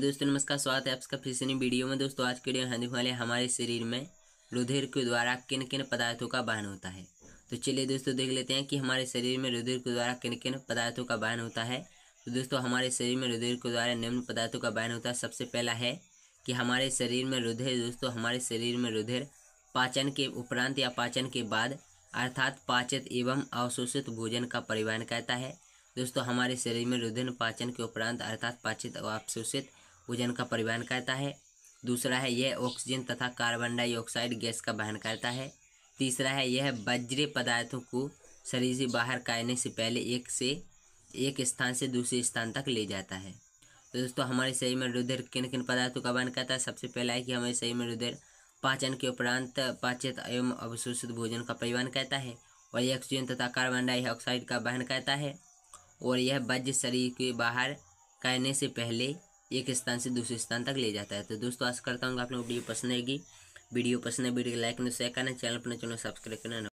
दोस्तों नमस्कार स्वागत है आपका फिर से वीडियो में दोस्तों आज के वीडियो हम देखने वाले हमारे शरीर में रुधिर के द्वारा किन किन पदार्थों का वाहन होता है तो चलिए दोस्तों देख लेते हैं कि हमारे शरीर में रुधिर के द्वारा किन किन पदार्थों का वाहन होता है तो दोस्तों हमारे शरीर में रुधिर के द्वारा निम्न पदार्थों का वहन होता है सबसे पहला है कि हमारे शरीर में रुधिर दोस्तों हमारे शरीर में रुधिर पाचन के उपरांत या पाचन के बाद अर्थात पाचित एवं अवशोषित भोजन का परिवहन कहता है दोस्तों हमारे शरीर में रुधिर पाचन के उपरांत अर्थात पाचित अवशोषित वजन का परिवहन करता है दूसरा है यह ऑक्सीजन तथा कार्बन डाइऑक्साइड गैस का वहन करता है तीसरा है यह वज्र पदार्थों को शरीर से बाहर काटने से पहले एक से एक स्थान से दूसरे स्थान तक ले जाता है तो दोस्तों हमारे शरीर में रुधिर किन किन पदार्थों का वहन करता है सबसे पहला है कि हमारे शरीर में रुधिर पाचन के उपरांत पाचित एवं अवशोषित भोजन का परिवहन करता है और यह ऑक्सीजन तथा कार्बन डाइऑक्साइड का वहन करता है और यह वज्र शरीर के बाहर करने से पहले एक स्थान से दूसरे स्थान तक ले जाता है तो दोस्तों आशा करता हूँ आप लोग वीडियो पसंद आएगी वीडियो पसंद है वीडियो को लाइक नहीं शेयर करना चैनल अपना चैनल सब्सक्राइब करना